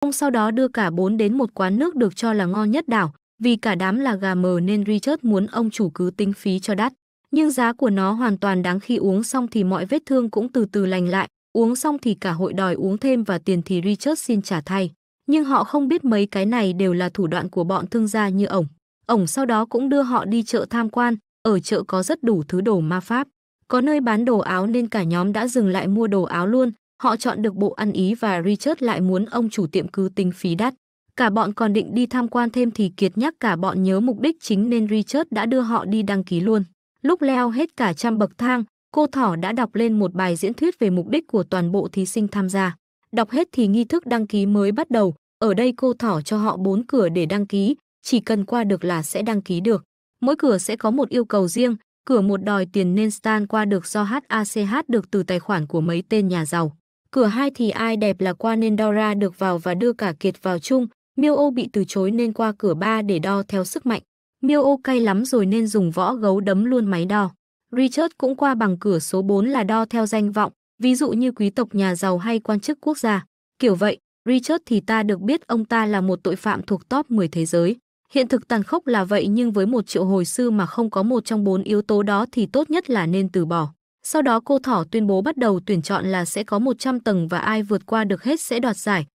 Ông sau đó đưa cả bốn đến một quán nước được cho là ngon nhất đảo, vì cả đám là gà mờ nên Richard muốn ông chủ cứ tính phí cho đắt. Nhưng giá của nó hoàn toàn đáng khi uống xong thì mọi vết thương cũng từ từ lành lại, uống xong thì cả hội đòi uống thêm và tiền thì Richard xin trả thay. Nhưng họ không biết mấy cái này đều là thủ đoạn của bọn thương gia như ổng. Ổng sau đó cũng đưa họ đi chợ tham quan, ở chợ có rất đủ thứ đồ ma pháp. Có nơi bán đồ áo nên cả nhóm đã dừng lại mua đồ áo luôn, Họ chọn được bộ ăn ý và Richard lại muốn ông chủ tiệm cứ tinh phí đắt. Cả bọn còn định đi tham quan thêm thì Kiệt nhắc cả bọn nhớ mục đích chính nên Richard đã đưa họ đi đăng ký luôn. Lúc leo hết cả trăm bậc thang, cô Thỏ đã đọc lên một bài diễn thuyết về mục đích của toàn bộ thí sinh tham gia. Đọc hết thì nghi thức đăng ký mới bắt đầu. Ở đây cô Thỏ cho họ bốn cửa để đăng ký, chỉ cần qua được là sẽ đăng ký được. Mỗi cửa sẽ có một yêu cầu riêng, cửa một đòi tiền nên Stan qua được do HACH được từ tài khoản của mấy tên nhà giàu. Cửa hai thì ai đẹp là qua nên Dora được vào và đưa cả Kiệt vào chung. Miêu Âu bị từ chối nên qua cửa ba để đo theo sức mạnh. Miêu Âu cay lắm rồi nên dùng võ gấu đấm luôn máy đo. Richard cũng qua bằng cửa số 4 là đo theo danh vọng, ví dụ như quý tộc nhà giàu hay quan chức quốc gia. Kiểu vậy, Richard thì ta được biết ông ta là một tội phạm thuộc top 10 thế giới. Hiện thực tàn khốc là vậy nhưng với một triệu hồi sư mà không có một trong bốn yếu tố đó thì tốt nhất là nên từ bỏ. Sau đó cô Thỏ tuyên bố bắt đầu tuyển chọn là sẽ có 100 tầng và ai vượt qua được hết sẽ đoạt giải.